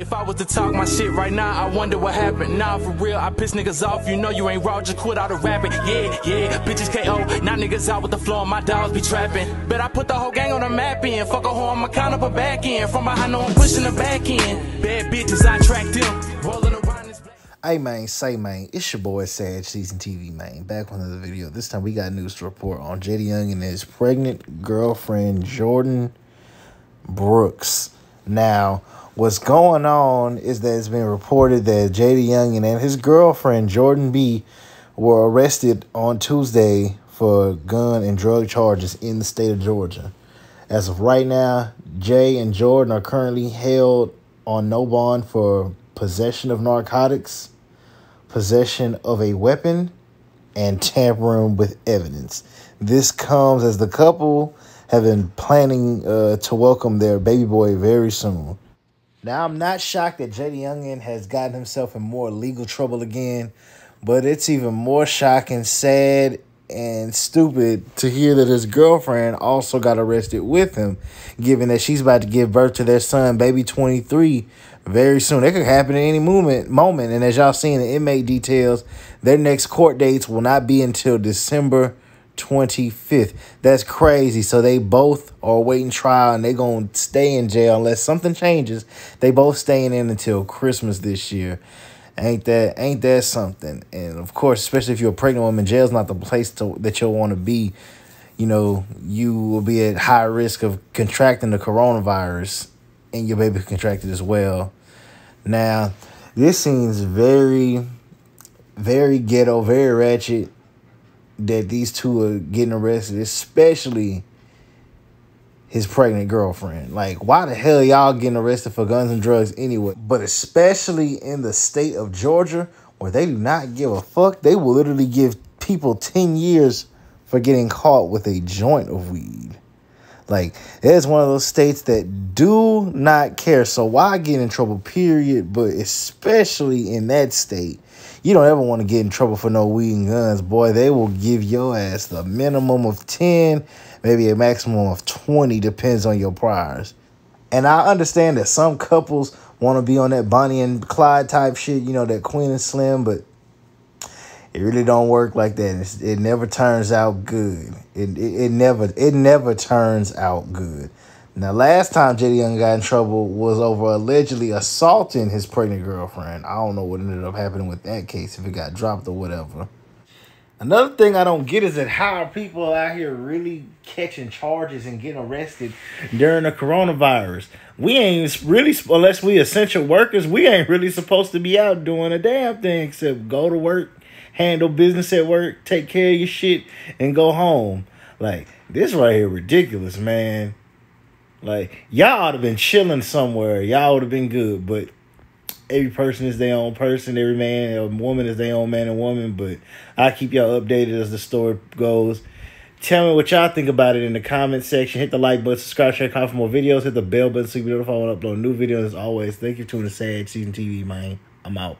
If I was to talk my shit right now, I wonder what happened. Nah, for real, I piss niggas off. You know you ain't raw, just quit all the rapping. Yeah, yeah, bitches KO. Now niggas out with the flow, my dogs be trapping. Bet I put the whole gang on the map in. Fuck a hoe, I'm a kind of a back end. From behind, no, I'm pushing the back end. Bad bitches, I track them. Rolling around this. Hey man, say man, it's your boy Sag Season TV man. Back with another video. This time we got news to report on Jada Young and his pregnant girlfriend Jordan Brooks. Now, What's going on is that it's been reported that J D Youngin and his girlfriend Jordan B were arrested on Tuesday for gun and drug charges in the state of Georgia. As of right now, Jay and Jordan are currently held on no bond for possession of narcotics, possession of a weapon, and tampering with evidence. This comes as the couple have been planning uh, to welcome their baby boy very soon. Now, I'm not shocked that JD Youngin has gotten himself in more legal trouble again, but it's even more shocking, sad, and stupid to hear that his girlfriend also got arrested with him, given that she's about to give birth to their son, baby 23, very soon. It could happen at any moment, moment. And as y'all see in the inmate details, their next court dates will not be until December 25th. That's crazy. So they both are waiting trial and they're going to stay in jail unless something changes. They both staying in until Christmas this year. Ain't that ain't that something? And of course, especially if you're a pregnant woman, jail's not the place to, that you'll want to be. You know, you will be at high risk of contracting the coronavirus and your baby contracted as well. Now, this seems very, very ghetto, very ratchet that these two are getting arrested, especially his pregnant girlfriend. Like, why the hell y'all getting arrested for guns and drugs anyway? But especially in the state of Georgia, where they do not give a fuck, they will literally give people 10 years for getting caught with a joint of weed. Like it's one of those states that do not care. So why get in trouble? Period. But especially in that state, you don't ever want to get in trouble for no weed and guns. Boy, they will give your ass the minimum of ten, maybe a maximum of twenty, depends on your priors. And I understand that some couples want to be on that Bonnie and Clyde type shit, you know, that Queen and Slim, but it really don't work like that. It's, it never turns out good. It, it, it never it never turns out good. Now, last time J.D. Young got in trouble was over allegedly assaulting his pregnant girlfriend. I don't know what ended up happening with that case if it got dropped or whatever. Another thing I don't get is that how are people out here really catching charges and getting arrested during the coronavirus? We ain't really, unless we essential workers, we ain't really supposed to be out doing a damn thing except go to work handle business at work, take care of your shit, and go home. Like, this right here ridiculous, man. Like, y'all ought to been chilling somewhere. Y'all would have been good, but every person is their own person. Every man or woman is their own man and woman. But I keep y'all updated as the story goes. Tell me what y'all think about it in the comment section. Hit the like button, subscribe, share, comment for more videos. Hit the bell button so you can be notified when I upload new videos. As always, thank you for tuning to Sad Season TV, man. I'm out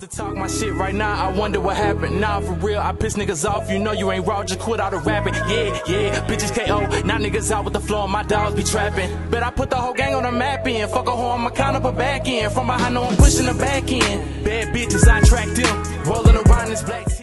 was to talk my shit right now, I wonder what happened. Nah, for real, I piss niggas off. You know you ain't raw, just quit all the rapping. Yeah, yeah, bitches KO. Now niggas out with the flow, and my dogs be trapping. Bet I put the whole gang on the map in. Fuck a hoe, I'ma count up a back end. From behind, know I'm pushing the back end. Bad bitches, I track them. Rolling around this black.